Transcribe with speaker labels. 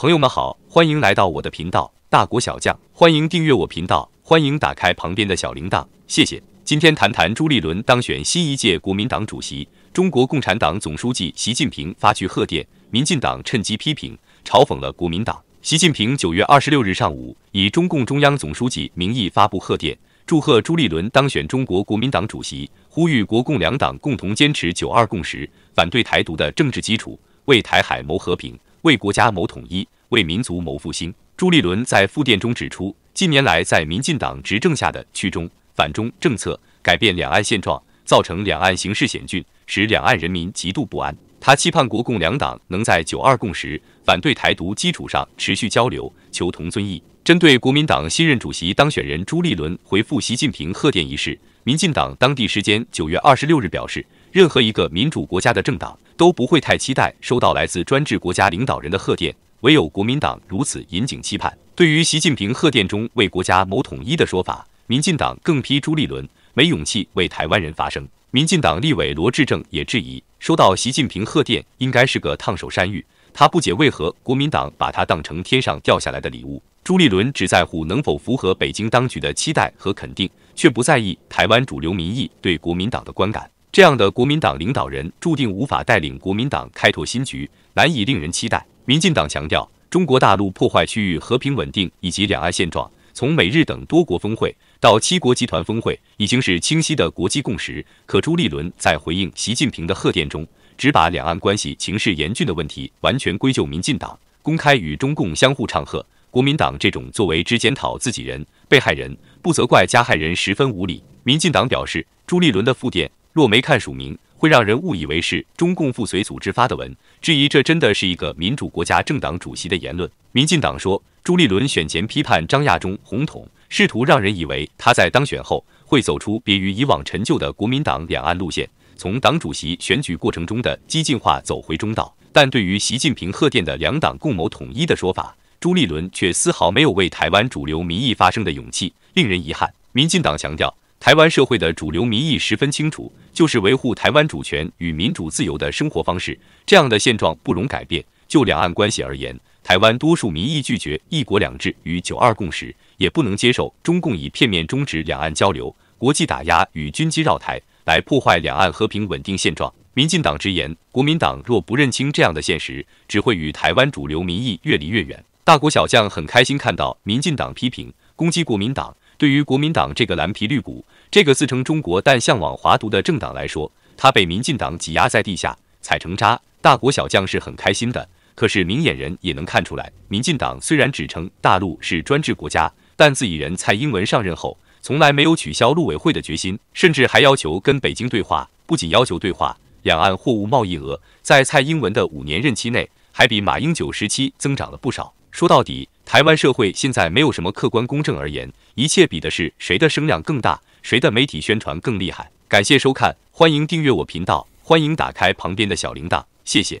Speaker 1: 朋友们好，欢迎来到我的频道《大国小将》，欢迎订阅我频道，欢迎打开旁边的小铃铛，谢谢。今天谈谈朱立伦当选新一届国民党主席，中国共产党总书记习近平发去贺电，民进党趁机批评嘲讽了国民党。习近平九月二十六日上午以中共中央总书记名义发布贺电，祝贺朱立伦当选中国国民党主席，呼吁国共两党共同坚持“九二共识”，反对台独的政治基础，为台海谋和平。为国家谋统一，为民族谋复兴。朱立伦在复电中指出，近年来在民进党执政下的“去中”“反中”政策，改变两岸现状，造成两岸形势险峻，使两岸人民极度不安。他期盼国共两党能在“九二共识”反对台独基础上持续交流，求同尊异。针对国民党新任主席当选人朱立伦回复习近平贺电一事，民进党当地时间九月二十六日表示。任何一个民主国家的政党都不会太期待收到来自专制国家领导人的贺电，唯有国民党如此引颈期盼。对于习近平贺电中为国家谋统一的说法，民进党更批朱立伦没勇气为台湾人发声。民进党立委罗志正也质疑，收到习近平贺电应该是个烫手山芋，他不解为何国民党把它当成天上掉下来的礼物。朱立伦只在乎能否符合北京当局的期待和肯定，却不在意台湾主流民意对国民党的观感。这样的国民党领导人注定无法带领国民党开拓新局，难以令人期待。民进党强调，中国大陆破坏区域和平稳定以及两岸现状，从美日等多国峰会到七国集团峰会，已经是清晰的国际共识。可朱立伦在回应习近平的贺电中，只把两岸关系情势严峻的问题完全归咎民进党，公开与中共相互唱和。国民党这种作为只检讨自己人、被害人，不责怪加害人，十分无理。民进党表示，朱立伦的复电。若没看署名，会让人误以为是中共附随组织发的文，质疑这真的是一个民主国家政党主席的言论。民进党说，朱立伦选前批判张亚中“红统”，试图让人以为他在当选后会走出别于以往陈旧的国民党两岸路线，从党主席选举过程中的激进化走回中道。但对于习近平贺电的“两党共谋统一”的说法，朱立伦却丝毫没有为台湾主流民意发声的勇气，令人遗憾。民进党强调。台湾社会的主流民意十分清楚，就是维护台湾主权与民主自由的生活方式。这样的现状不容改变。就两岸关系而言，台湾多数民意拒绝“一国两制”与“九二共识”，也不能接受中共以片面终止两岸交流、国际打压与军机绕台来破坏两岸和平稳定现状。民进党直言，国民党若不认清这样的现实，只会与台湾主流民意越离越远。大国小将很开心看到民进党批评攻击国民党。对于国民党这个蓝皮绿骨，这个自称中国但向往华独的政党来说，他被民进党挤压在地下，踩成渣。大国小将是很开心的，可是明眼人也能看出来，民进党虽然只称大陆是专制国家，但自己人蔡英文上任后，从来没有取消陆委会的决心，甚至还要求跟北京对话。不仅要求对话，两岸货物贸易额在蔡英文的五年任期内，还比马英九时期增长了不少。说到底。台湾社会现在没有什么客观公正而言，一切比的是谁的声量更大，谁的媒体宣传更厉害。感谢收看，欢迎订阅我频道，欢迎打开旁边的小铃铛，谢谢。